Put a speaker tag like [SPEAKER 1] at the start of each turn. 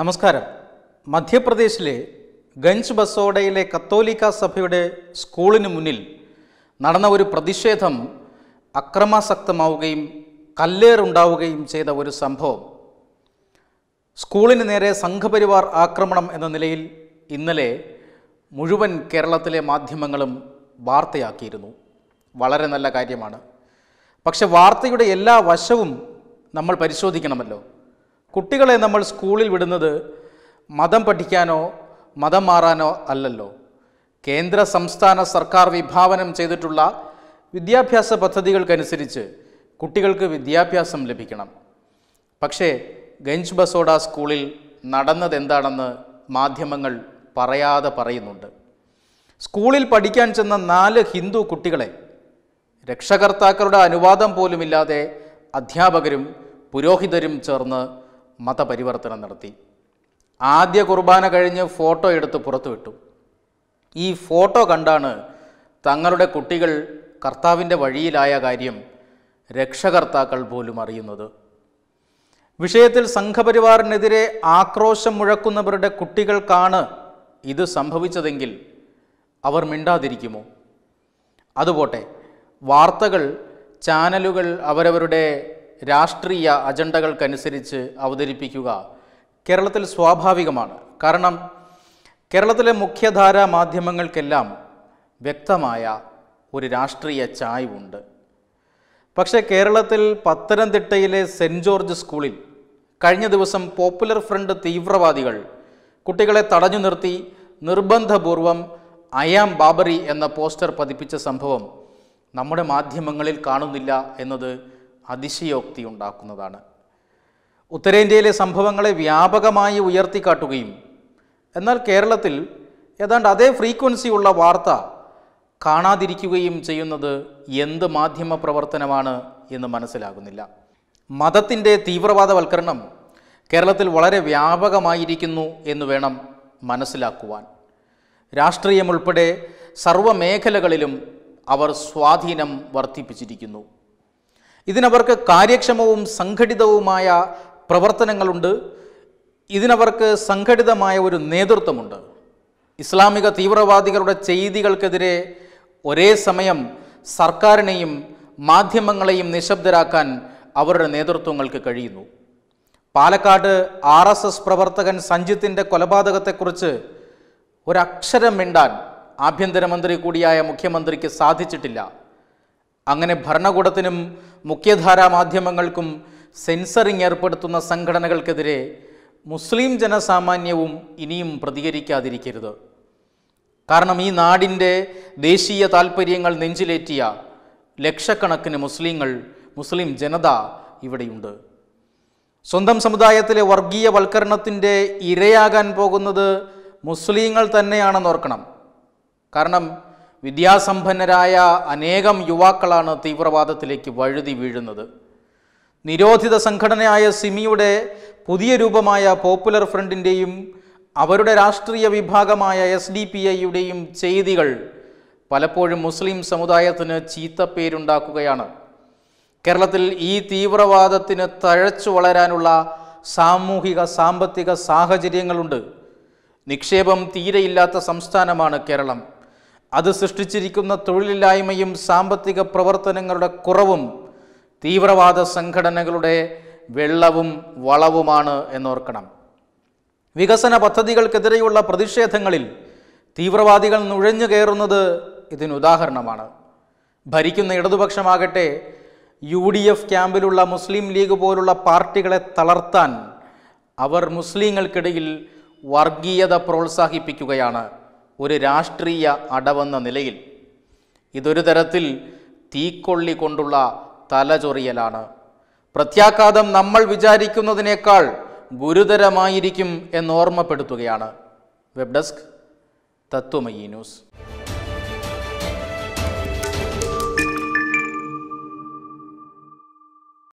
[SPEAKER 1] നമസ്കാരം മധ്യപ്രദേശിലെ ഗഞ്ച് ബസോഡയിലെ കത്തോലിക്ക സഭയുടെ സ്കൂളിന് മുന്നിൽ നടന്ന ഒരു പ്രതിഷേധം അക്രമാസക്തമാവുകയും കല്ലേറുണ്ടാവുകയും ചെയ്ത ഒരു സംഭവം സ്കൂളിന് നേരെ സംഘപരിവാർ ആക്രമണം എന്ന നിലയിൽ ഇന്നലെ മുഴുവൻ കേരളത്തിലെ മാധ്യമങ്ങളും വാർത്തയാക്കിയിരുന്നു വളരെ നല്ല കാര്യമാണ് പക്ഷെ വാർത്തയുടെ എല്ലാ വശവും നമ്മൾ പരിശോധിക്കണമല്ലോ കുട്ടികളെ നമ്മൾ സ്കൂളിൽ വിടുന്നത് മതം പഠിക്കാനോ മതം മാറാനോ അല്ലല്ലോ കേന്ദ്ര സംസ്ഥാന സർക്കാർ വിഭാവനം ചെയ്തിട്ടുള്ള വിദ്യാഭ്യാസ പദ്ധതികൾക്കനുസരിച്ച് കുട്ടികൾക്ക് വിദ്യാഭ്യാസം ലഭിക്കണം പക്ഷേ ഗഞ്ച് ബസോഡ സ്കൂളിൽ നടന്നതെന്താണെന്ന് മാധ്യമങ്ങൾ പറയാതെ പറയുന്നുണ്ട് സ്കൂളിൽ പഠിക്കാൻ ചെന്ന നാല് ഹിന്ദു കുട്ടികളെ രക്ഷകർത്താക്കളുടെ അനുവാദം പോലുമില്ലാതെ അധ്യാപകരും പുരോഹിതരും ചേർന്ന് മതപരിവർത്തനം നടത്തി ആദ്യ കുർബാന കഴിഞ്ഞ് ഫോട്ടോ എടുത്ത് പുറത്തുവിട്ടു ഈ ഫോട്ടോ കണ്ടാണ് തങ്ങളുടെ കുട്ടികൾ കർത്താവിൻ്റെ വഴിയിലായ കാര്യം രക്ഷകർത്താക്കൾ പോലും അറിയുന്നത് വിഷയത്തിൽ സംഘപരിവാറിനെതിരെ ആക്രോശം മുഴക്കുന്നവരുടെ കുട്ടികൾക്കാണ് ഇത് സംഭവിച്ചതെങ്കിൽ അവർ മിണ്ടാതിരിക്കുമോ അതുപോട്ടെ വാർത്തകൾ ചാനലുകൾ അവരവരുടെ രാഷ്ട്രീയ അജണ്ടകൾക്കനുസരിച്ച് അവതരിപ്പിക്കുക കേരളത്തിൽ സ്വാഭാവികമാണ് കാരണം കേരളത്തിലെ മുഖ്യധാരാ മാധ്യമങ്ങൾക്കെല്ലാം വ്യക്തമായ ഒരു രാഷ്ട്രീയ ചായ്വുണ്ട് പക്ഷേ കേരളത്തിൽ പത്തനംതിട്ടയിലെ സെൻറ് ജോർജ് സ്കൂളിൽ കഴിഞ്ഞ ദിവസം പോപ്പുലർ ഫ്രണ്ട് തീവ്രവാദികൾ കുട്ടികളെ തടഞ്ഞു നിർത്തി നിർബന്ധപൂർവം അയാം ബാബറി എന്ന പോസ്റ്റർ പതിപ്പിച്ച സംഭവം നമ്മുടെ മാധ്യമങ്ങളിൽ കാണുന്നില്ല എന്നത് അതിശയോക്തി ഉണ്ടാക്കുന്നതാണ് ഉത്തരേന്ത്യയിലെ സംഭവങ്ങളെ വ്യാപകമായി ഉയർത്തിക്കാട്ടുകയും എന്നാൽ കേരളത്തിൽ ഏതാണ്ട് അതേ ഫ്രീക്വൻസി ഉള്ള വാർത്ത കാണാതിരിക്കുകയും ചെയ്യുന്നത് എന്ത് മാധ്യമ പ്രവർത്തനമാണ് എന്ന് മനസ്സിലാകുന്നില്ല മതത്തിൻ്റെ തീവ്രവാദവൽക്കരണം കേരളത്തിൽ വളരെ വ്യാപകമായിരിക്കുന്നു എന്ന് വേണം മനസ്സിലാക്കുവാൻ രാഷ്ട്രീയമുൾപ്പെടെ സർവ്വമേഖലകളിലും അവർ സ്വാധീനം വർദ്ധിപ്പിച്ചിരിക്കുന്നു ഇതിനവർക്ക് കാര്യക്ഷമവും സംഘടിതവുമായ പ്രവർത്തനങ്ങളുണ്ട് ഇതിനവർക്ക് സംഘടിതമായ ഒരു നേതൃത്വമുണ്ട് ഇസ്ലാമിക തീവ്രവാദികളുടെ ചെയ്തികൾക്കെതിരെ ഒരേ സമയം സർക്കാരിനെയും മാധ്യമങ്ങളെയും നിശബ്ദരാക്കാൻ അവരുടെ നേതൃത്വങ്ങൾക്ക് കഴിയുന്നു പാലക്കാട് ആർ എസ് എസ് പ്രവർത്തകൻ സഞ്ജിത്തിൻ്റെ കൊലപാതകത്തെക്കുറിച്ച് ഒരക്ഷരം മിണ്ടാൻ ആഭ്യന്തരമന്ത്രി കൂടിയായ മുഖ്യമന്ത്രിക്ക് സാധിച്ചിട്ടില്ല അങ്ങനെ ഭരണകൂടത്തിനും മുഖ്യധാരാ മാധ്യമങ്ങൾക്കും സെൻസറിംഗ് ഏർപ്പെടുത്തുന്ന സംഘടനകൾക്കെതിരെ മുസ്ലിം ജനസാമാന്യവും ഇനിയും പ്രതികരിക്കാതിരിക്കരുത് കാരണം ഈ നാടിൻ്റെ ദേശീയ താൽപ്പര്യങ്ങൾ നെഞ്ചിലേറ്റിയ ലക്ഷക്കണക്കിന് മുസ്ലിങ്ങൾ മുസ്ലിം ജനത ഇവിടെയുണ്ട് സ്വന്തം സമുദായത്തിലെ വർഗീയവൽക്കരണത്തിൻ്റെ ഇരയാകാൻ പോകുന്നത് മുസ്ലിങ്ങൾ തന്നെയാണെന്ന് ഓർക്കണം കാരണം വിദ്യാസമ്പന്നരായ അനേകം യുവാക്കളാണ് തീവ്രവാദത്തിലേക്ക് വഴുതി വീഴുന്നത് നിരോധിത സംഘടനയായ സിമിയുടെ പുതിയ രൂപമായ പോപ്പുലർ ഫ്രണ്ടിൻ്റെയും അവരുടെ രാഷ്ട്രീയ വിഭാഗമായ എസ് ഡി പി ഐയുടെയും ചെയ്തികൾ പലപ്പോഴും മുസ്ലിം സമുദായത്തിന് ചീത്തപ്പേരുണ്ടാക്കുകയാണ് കേരളത്തിൽ ഈ തീവ്രവാദത്തിന് തഴച്ചു വളരാനുള്ള സാമൂഹിക സാമ്പത്തിക സാഹചര്യങ്ങളുണ്ട് നിക്ഷേപം തീരെയില്ലാത്ത സംസ്ഥാനമാണ് കേരളം അത് സൃഷ്ടിച്ചിരിക്കുന്ന തൊഴിലില്ലായ്മയും സാമ്പത്തിക പ്രവർത്തനങ്ങളുടെ കുറവും തീവ്രവാദ സംഘടനകളുടെ വെള്ളവും വളവുമാണ് എന്നോർക്കണം വികസന പദ്ധതികൾക്കെതിരെയുള്ള പ്രതിഷേധങ്ങളിൽ തീവ്രവാദികൾ നുഴഞ്ഞു കയറുന്നത് ഇതിനുദാഹരണമാണ് ഭരിക്കുന്ന ഇടതുപക്ഷമാകട്ടെ യു ഡി എഫ് ക്യാമ്പിലുള്ള മുസ്ലിം ലീഗ് പോലുള്ള പാർട്ടികളെ തളർത്താൻ അവർ മുസ്ലിങ്ങൾക്കിടയിൽ വർഗീയത പ്രോത്സാഹിപ്പിക്കുകയാണ് ഒരു രാഷ്ട്രീയ അടവെന്ന നിലയിൽ ഇതൊരു തരത്തിൽ തീക്കൊള്ളി കൊണ്ടുള്ള തലചൊറിയലാണ് പ്രത്യാഘാതം നമ്മൾ വിചാരിക്കുന്നതിനേക്കാൾ ഗുരുതരമായിരിക്കും എന്നോർമ്മപ്പെടുത്തുകയാണ് വെബ് ഡെസ്ക് തത്വമയി ന്യൂസ്